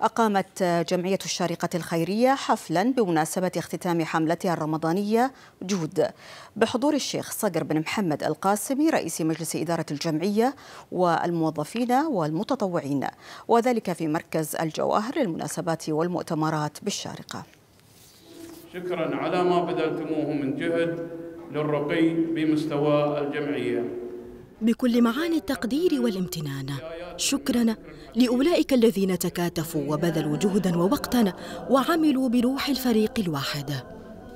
أقامت جمعية الشارقة الخيرية حفلا بمناسبة اختتام حملتها الرمضانية جود بحضور الشيخ صقر بن محمد القاسمي رئيس مجلس إدارة الجمعية والموظفين والمتطوعين وذلك في مركز الجواهر للمناسبات والمؤتمرات بالشارقة شكرا على ما بذلتموه من جهد للرقي بمستوى الجمعية بكل معاني التقدير والامتنان شكرا لاولئك الذين تكاتفوا وبذلوا جهدا ووقتا وعملوا بروح الفريق الواحد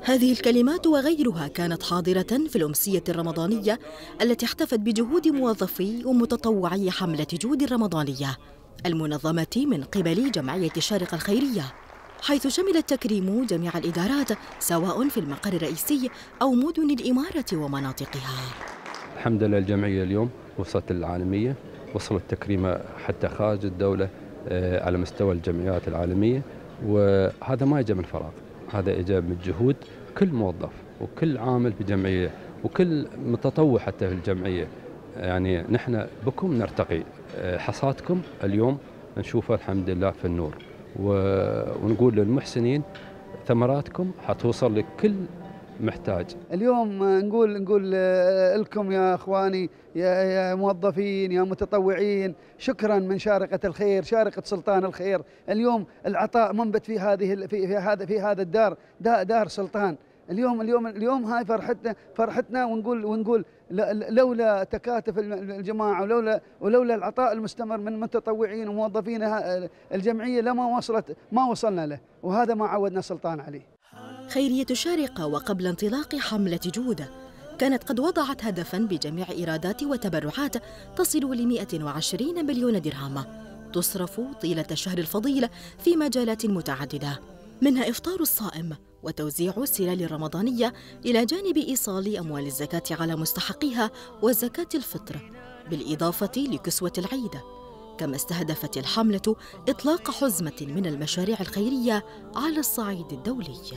هذه الكلمات وغيرها كانت حاضرة في الأمسية الرمضانية التي احتفت بجهود موظفي ومتطوعي حملة جود الرمضانية المنظمة من قبل جمعية الشارقه الخيرية حيث شمل التكريم جميع الإدارات سواء في المقر الرئيسي أو مدن الإمارة ومناطقها الحمد لله الجمعية اليوم وصلت العالمية وصلت تكريمة حتى خارج الدولة آه، على مستوى الجمعيات العالمية وهذا ما اجى من فراغ هذا اجى من جهود كل موظف وكل عامل في الجمعية وكل متطوع حتى في الجمعية يعني نحن بكم نرتقي آه، حصاتكم اليوم نشوفها الحمد لله في النور ونقول للمحسنين ثمراتكم حتوصل لكل محتاج اليوم نقول نقول آه، لكم يا اخواني يا يا موظفين يا متطوعين شكرا من شارقه الخير شارقه سلطان الخير اليوم العطاء منبت في هذه في, في هذا في هذا الدار دار سلطان اليوم اليوم اليوم هاي فرحتنا فرحتنا ونقول ونقول لولا تكاتف الجماعه ولولا ولولا العطاء المستمر من متطوعين وموظفين الجمعيه لما وصلت ما وصلنا له وهذا ما عودنا سلطان عليه خيرية الشارقة وقبل انطلاق حملة جودة كانت قد وضعت هدفاً بجميع إيرادات وتبرعات تصل ل 120 مليون درهم تصرف طيلة الشهر الفضيل في مجالات متعددة منها إفطار الصائم وتوزيع السلال الرمضانية إلى جانب إيصال أموال الزكاة على مستحقيها وزكاة الفطر بالإضافة لكسوة العيد كما استهدفت الحملة إطلاق حزمة من المشاريع الخيرية على الصعيد الدولي